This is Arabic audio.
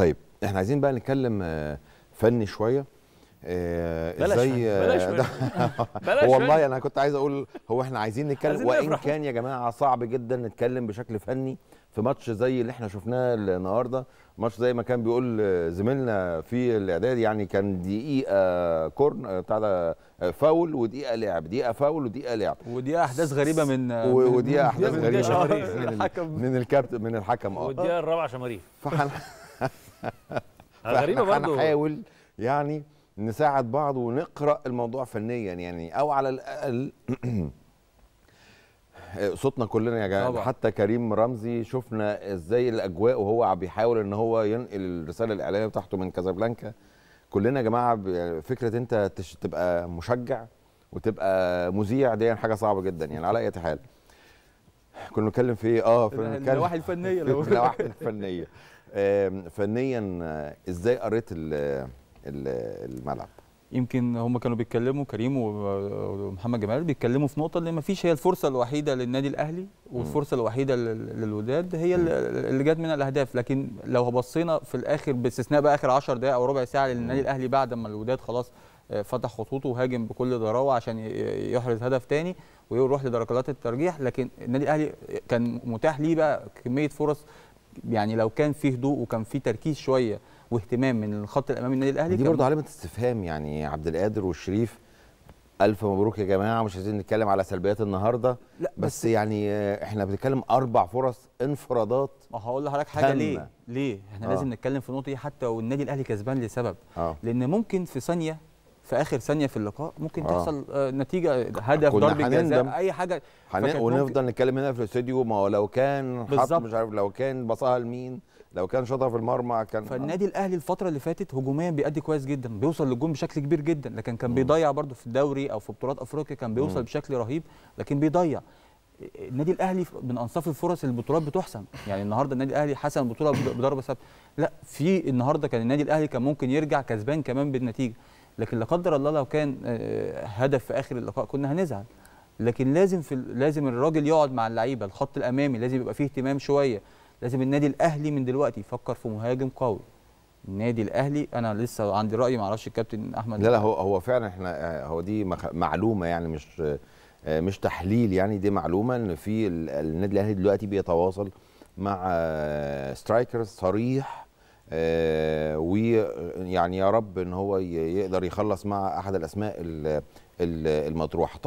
طيب احنا عايزين بقى نتكلم آه، فني شويه آه، بلاش ازاي آه، بلاش بلاش والله انا كنت عايز اقول هو احنا عايزين نتكلم وان كان يا جماعه صعب جدا نتكلم بشكل فني في ماتش زي اللي احنا شفناه النهارده ماتش زي ما كان بيقول زميلنا في الاعداد يعني كان دقيقه كورن بتاع ده فاول ودقيقه لعب دقيقه فاول ودقيقه لعب ودقيقه احداث غريبه من ودقيقه احداث غريبه من الحكم من الكابتن من الحكم اه والدقيقه الرابعه شماريف غريبه برضه هنحاول يعني نساعد بعض ونقرا الموضوع فنيا يعني او على الاقل صوتنا كلنا يا جماعه حتى كريم رمزي شفنا ازاي الاجواء وهو بيحاول ان هو ينقل الرساله الاعلاميه بتاعته من كازابلانكا كلنا يا جماعه فكره انت تبقى مشجع وتبقى مذيع دي حاجه صعبه جدا يعني على اي حال كنا بنتكلم في ايه اه في النواحي الفنيه النواحي الفنيه فنيا آه، ازاي قريت الملعب يمكن هم كانوا بيتكلموا كريم ومحمد جمال بيتكلموا في نقطه اللي ما فيش هي الفرصه الوحيده للنادي الاهلي والفرصه الوحيده للوداد هي اللي جت من الاهداف لكن لو بصينا في الاخر باستثناء بقى اخر 10 دقائق او ربع ساعه للنادي الاهلي بعد ما الوداد خلاص آه، فتح خطوطه وهاجم بكل ضراوه عشان يحرز هدف تاني ويروح لدرجات الترجيح لكن النادي الاهلي كان متاح ليه بقى كميه فرص يعني لو كان في هدوء وكان في تركيز شويه واهتمام من الخط الامامي النادي الاهلي دي برضه علامه استفهام يعني عبد القادر والشريف الف مبروك يا جماعه مش عايزين نتكلم على سلبيات النهارده لا بس, بس يعني آه، احنا بنتكلم اربع فرص انفرادات ما هقول لحضرتك حاجه ليه ليه احنا آه. لازم نتكلم في النقطه دي إيه؟ حتى والنادي الاهلي كسبان لسبب آه. لان ممكن في ثانيه في اخر ثانيه في اللقاء ممكن آه. تحصل آه، نتيجه هدف ضربه جزاء اي حاجه ونفضل نتكلم هنا في الاستوديو ما هو لو كان حط مش عارف لو كان بصها لمين لو كان شاطها في المرمى كان فالنادي الاهلي الفتره اللي فاتت هجوميا بيأدي كويس جدا بيوصل للجون بشكل كبير جدا لكن كان بيضيع برده في الدوري او في بطولات افريقيا كان بيوصل م. بشكل رهيب لكن بيضيع النادي الاهلي من انصاف الفرص البطولات بتحسم يعني النهارده النادي الاهلي حسم البطوله بضربه ثابته لا في النهارده كان النادي الاهلي كان ممكن يرجع كسبان كمان بالنتيجه لكن لا قدر الله لو كان آه، هدف في اخر اللقاء كنا هنزعل لكن لازم في لازم الراجل يقعد مع اللعيبه الخط الامامي لازم يبقى فيه اهتمام شويه لازم النادي الاهلي من دلوقتي يفكر في مهاجم قوي النادي الاهلي انا لسه عندي راي ما اعرفش الكابتن احمد لا لا هو هو فعلا احنا آه، هو دي معلومه يعني مش آه، مش تحليل يعني دي معلومه ان في النادي الاهلي دلوقتي بيتواصل مع سترايكر صريح آه، ويعني يا رب ان هو يقدر يخلص مع احد الاسماء المطروحه